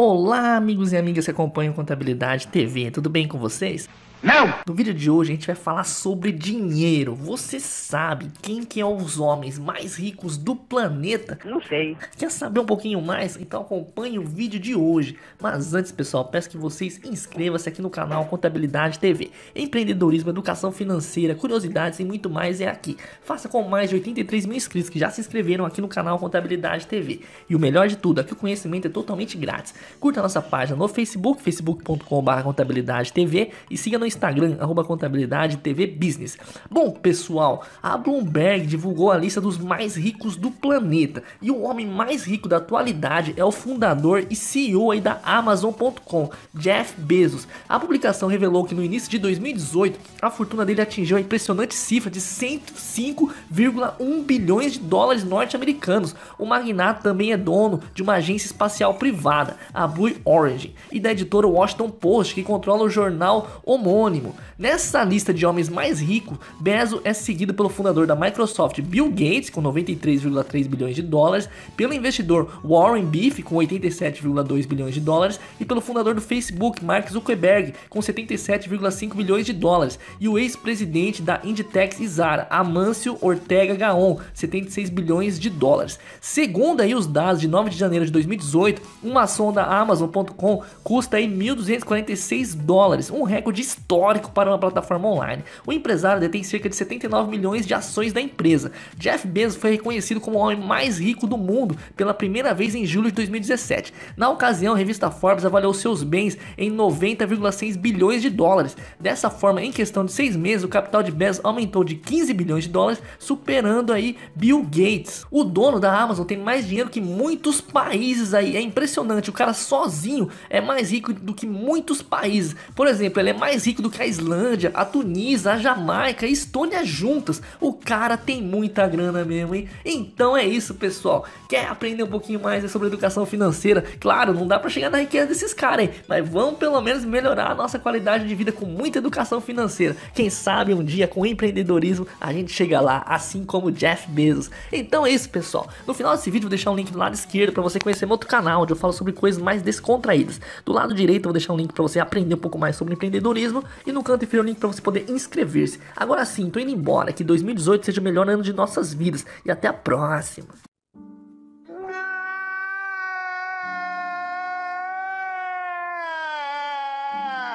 Olá, amigos e amigas que acompanham Contabilidade TV, tudo bem com vocês? Não! No vídeo de hoje a gente vai falar sobre dinheiro. Você sabe quem que é os homens mais ricos do planeta? Não sei. Quer saber um pouquinho mais? Então acompanhe o vídeo de hoje. Mas antes, pessoal, peço que vocês inscrevam-se aqui no canal Contabilidade TV. Empreendedorismo, educação financeira, curiosidades e muito mais é aqui. Faça com mais de 83 mil inscritos que já se inscreveram aqui no canal Contabilidade TV. E o melhor de tudo é que o conhecimento é totalmente grátis. Curta a nossa página no Facebook, facebook.com.br contabilidade TV e siga no Instagram, arroba contabilidade TV Business. Bom, pessoal, a Bloomberg divulgou a lista dos mais ricos do planeta. E o homem mais rico da atualidade é o fundador e CEO aí da Amazon.com, Jeff Bezos. A publicação revelou que no início de 2018, a fortuna dele atingiu a impressionante cifra de 105,1 bilhões de dólares norte-americanos. O magnata também é dono de uma agência espacial privada, a Blue Origin, e da editora Washington Post, que controla o jornal homônimo anônimo. Nessa lista de homens mais ricos, Bezos é seguido pelo fundador da Microsoft, Bill Gates, com 93,3 bilhões de dólares, pelo investidor Warren Buffett, com 87,2 bilhões de dólares, e pelo fundador do Facebook, Mark Zuckerberg, com 77,5 bilhões de dólares, e o ex-presidente da Inditex e Zara, Amancio Ortega Gaon, 76 bilhões de dólares. Segundo aí os dados de 9 de janeiro de 2018, uma sonda Amazon.com custa aí 1.246 dólares, um recorde histórico histórico para uma plataforma online. O empresário detém cerca de 79 milhões de ações da empresa. Jeff Bezos foi reconhecido como o homem mais rico do mundo pela primeira vez em julho de 2017. Na ocasião, a revista Forbes avaliou seus bens em 90,6 bilhões de dólares. Dessa forma, em questão de seis meses, o capital de Bezos aumentou de 15 bilhões de dólares, superando aí Bill Gates. O dono da Amazon tem mais dinheiro que muitos países aí. É impressionante, o cara sozinho é mais rico do que muitos países. Por exemplo, ele é mais rico do que a Islândia, a Tunísia, a Jamaica e Estônia juntas. O cara tem muita grana mesmo, hein? Então é isso, pessoal. Quer aprender um pouquinho mais sobre educação financeira? Claro, não dá para chegar na riqueza desses caras, hein? Mas vamos pelo menos melhorar a nossa qualidade de vida com muita educação financeira. Quem sabe um dia com empreendedorismo a gente chega lá, assim como Jeff Bezos. Então é isso, pessoal. No final desse vídeo vou deixar um link do lado esquerdo para você conhecer meu outro canal, onde eu falo sobre coisas mais descontraídas. Do lado direito eu vou deixar um link para você aprender um pouco mais sobre empreendedorismo e no canto inferior um link para você poder inscrever-se. Agora sim, tô indo embora, que 2018 2018 seja o melhor ano de nossas vidas e até a próxima. Ah!